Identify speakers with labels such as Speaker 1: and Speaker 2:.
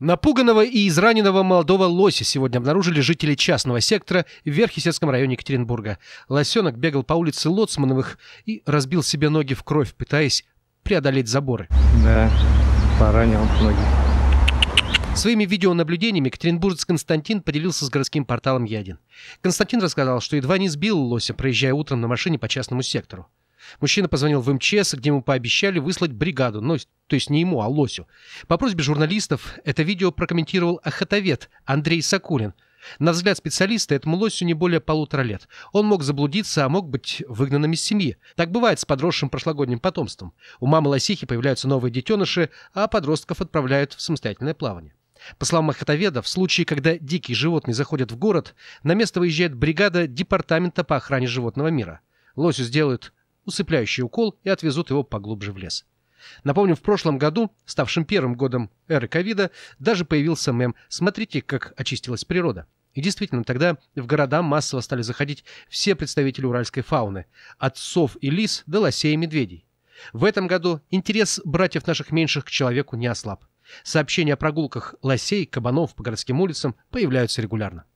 Speaker 1: Напуганного и израненного молодого лося сегодня обнаружили жители частного сектора в Верхесецком районе Екатеринбурга. Лосенок бегал по улице Лоцмановых и разбил себе ноги в кровь, пытаясь преодолеть заборы. Да, поранил ноги. Своими видеонаблюдениями Екатеринбуржец Константин поделился с городским порталом «Ядин». Константин рассказал, что едва не сбил лося, проезжая утром на машине по частному сектору. Мужчина позвонил в МЧС, где ему пообещали выслать бригаду, ну, то есть не ему, а Лосю. По просьбе журналистов это видео прокомментировал охотовед Андрей Сакулин. На взгляд специалиста, этому лосю не более полутора лет. Он мог заблудиться, а мог быть выгнанным из семьи. Так бывает с подросшим прошлогодним потомством. У мамы лосихи появляются новые детеныши, а подростков отправляют в самостоятельное плавание. По словам охотоведа, в случае, когда дикие животные заходят в город, на место выезжает бригада Департамента по охране животного мира. Лосю сделают усыпляющий укол и отвезут его поглубже в лес. Напомним, в прошлом году, ставшим первым годом эры ковида, даже появился мем «Смотрите, как очистилась природа». И действительно, тогда в города массово стали заходить все представители уральской фауны, от сов и лис до лосей и медведей. В этом году интерес братьев наших меньших к человеку не ослаб. Сообщения о прогулках лосей, кабанов по городским улицам появляются регулярно.